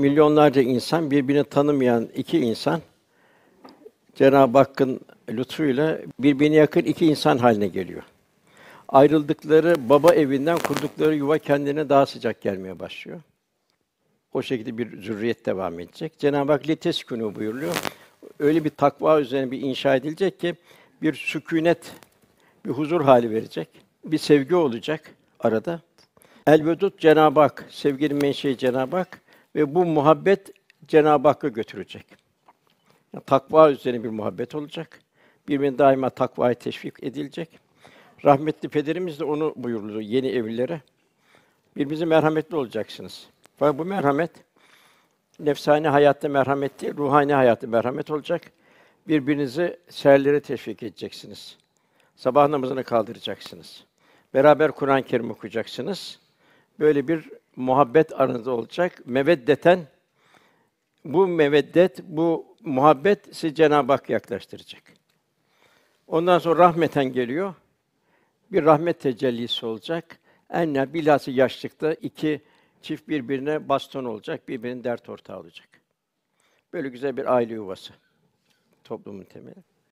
milyonlarca insan, birbirini tanımayan iki insan, Cenab-ı Hakk'ın lütfuyla birbirine yakın iki insan haline geliyor. Ayrıldıkları baba evinden kurdukları yuva kendine daha sıcak gelmeye başlıyor. O şekilde bir zürriyet devam edecek. Cenab-ı Hak lites günü buyuruyor. Öyle bir takva üzerine bir inşa edilecek ki bir sükûnet, bir huzur hali verecek. Bir sevgi olacak arada. Elvedut Cenab-ı Hak, sevginin menşei Cenab-ı Hak ve bu muhabbet Cenab-ı Hakk'a götürecek. Yani takva üzerine bir muhabbet olacak. Birbirine daima takvaya teşvik edilecek. Rahmetli pederimiz de onu buyurdu yeni evlilere. Birbirinize merhametli olacaksınız. Fakat bu merhamet nefsani hayatta merhamet değil, ruhani hayatta merhamet olacak. Birbirinizi seherlere teşvik edeceksiniz. Sabah namazını kaldıracaksınız. Beraber Kur'an-ı Kerim okuyacaksınız. Böyle bir muhabbet aranızda olacak. Meveddeten bu meveddet, bu muhabbet sizi Cenab-ı Hak yaklaştıracak. Ondan sonra rahmeten geliyor. Bir rahmet tecellisi olacak. Enler bilhassa yaşlıkta iki çift birbirine baston olacak, birbirinin dert ortağı olacak. Böyle güzel bir aile yuvası toplumun temeli.